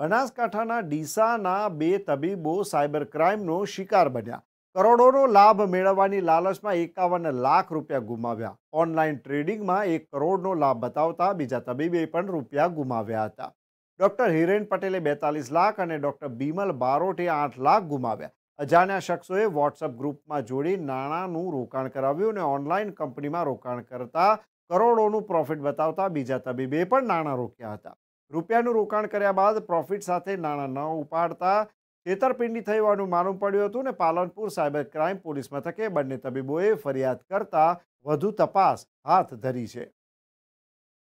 બનાસકાંઠાના ડીસાના બે તબીબો સાયબર ક્રાઇમનો શિકાર બન્યા કરોડોનો લાભ મેળવવાની લાલચમાં એકાવન લાખ રૂપિયા ગુમાવ્યા ઓનલાઈન ટ્રેડિંગમાં એક કરોડનો લાભ બતાવતા બીજા તબીબે પણ રૂપિયા ગુમાવ્યા હતા ડૉક્ટર હિરેન પટેલે બેતાલીસ લાખ અને ડૉક્ટર બિમલ બારોટે આઠ લાખ ગુમાવ્યા અજાણ્યા શખ્સોએ વોટ્સઅપ ગ્રુપમાં જોડી નાણાંનું રોકાણ કરાવ્યું અને ઓનલાઈન કંપનીમાં રોકાણ કરતા કરોડોનું પ્રોફિટ બતાવતા બીજા તબીબે પણ નાણાં રોક્યા હતા રૂપિયાનું રોકાણ કર્યા બાદ પ્રોફિટ સાથે નાણાં ન ઉપાડતા છેતરપિંડી થઈ હોવાનું માલુમ પડ્યું હતું ને પાલનપુર સાયબર ક્રાઇમ પોલીસ મથકે બંને તબીબોએ ફરિયાદ કરતા વધુ તપાસ હાથ ધરી છે